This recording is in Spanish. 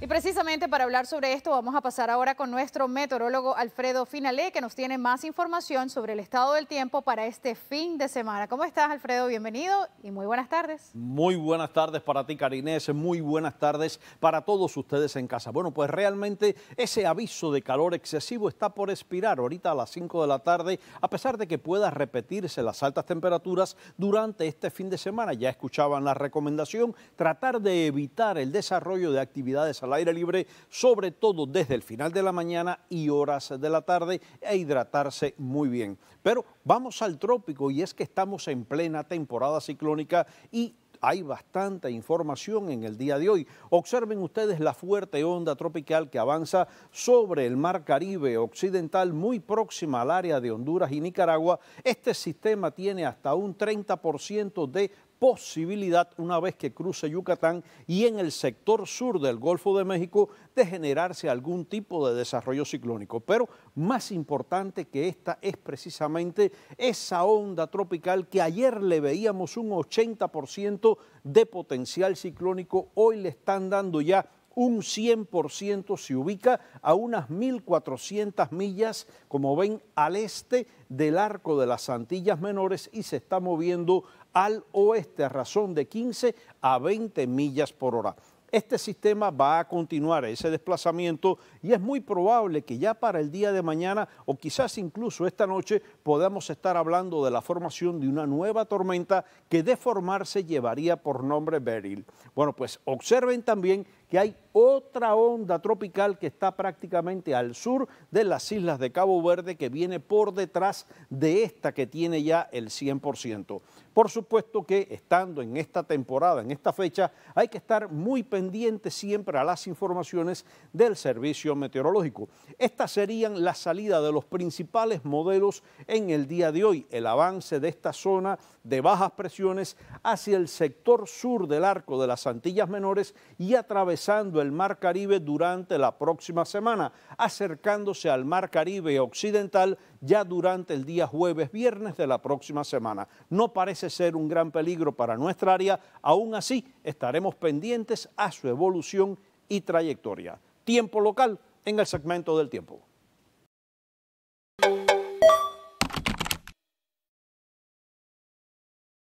Y precisamente para hablar sobre esto vamos a pasar ahora con nuestro meteorólogo Alfredo Finalé, que nos tiene más información sobre el estado del tiempo para este fin de semana. ¿Cómo estás, Alfredo? Bienvenido y muy buenas tardes. Muy buenas tardes para ti, Karinés. Muy buenas tardes para todos ustedes en casa. Bueno, pues realmente ese aviso de calor excesivo está por expirar ahorita a las 5 de la tarde, a pesar de que pueda repetirse las altas temperaturas durante este fin de semana. Ya escuchaban la recomendación, tratar de evitar el desarrollo de actividades al aire libre, sobre todo desde el final de la mañana y horas de la tarde, e hidratarse muy bien. Pero vamos al trópico y es que estamos en plena temporada ciclónica y hay bastante información en el día de hoy. Observen ustedes la fuerte onda tropical que avanza sobre el mar Caribe occidental muy próxima al área de Honduras y Nicaragua. Este sistema tiene hasta un 30% de posibilidad una vez que cruce Yucatán y en el sector sur del Golfo de México de generarse algún tipo de desarrollo ciclónico. Pero más importante que esta es precisamente esa onda tropical que ayer le veíamos un 80% de potencial ciclónico, hoy le están dando ya un 100% se ubica a unas 1.400 millas, como ven, al este del arco de las Antillas Menores y se está moviendo al oeste a razón de 15 a 20 millas por hora. Este sistema va a continuar ese desplazamiento y es muy probable que ya para el día de mañana o quizás incluso esta noche podamos estar hablando de la formación de una nueva tormenta que de formarse llevaría por nombre Beryl. Bueno, pues observen también que hay otra onda tropical que está prácticamente al sur de las islas de Cabo Verde que viene por detrás de esta que tiene ya el 100%. Por supuesto que estando en esta temporada, en esta fecha, hay que estar muy pendiente siempre a las informaciones del servicio meteorológico. Estas serían la salida de los principales modelos en el día de hoy, el avance de esta zona de bajas presiones hacia el sector sur del arco de las Antillas Menores y través el Mar Caribe durante la próxima semana, acercándose al Mar Caribe Occidental ya durante el día jueves, viernes de la próxima semana. No parece ser un gran peligro para nuestra área, aún así estaremos pendientes a su evolución y trayectoria. Tiempo local en el segmento del tiempo.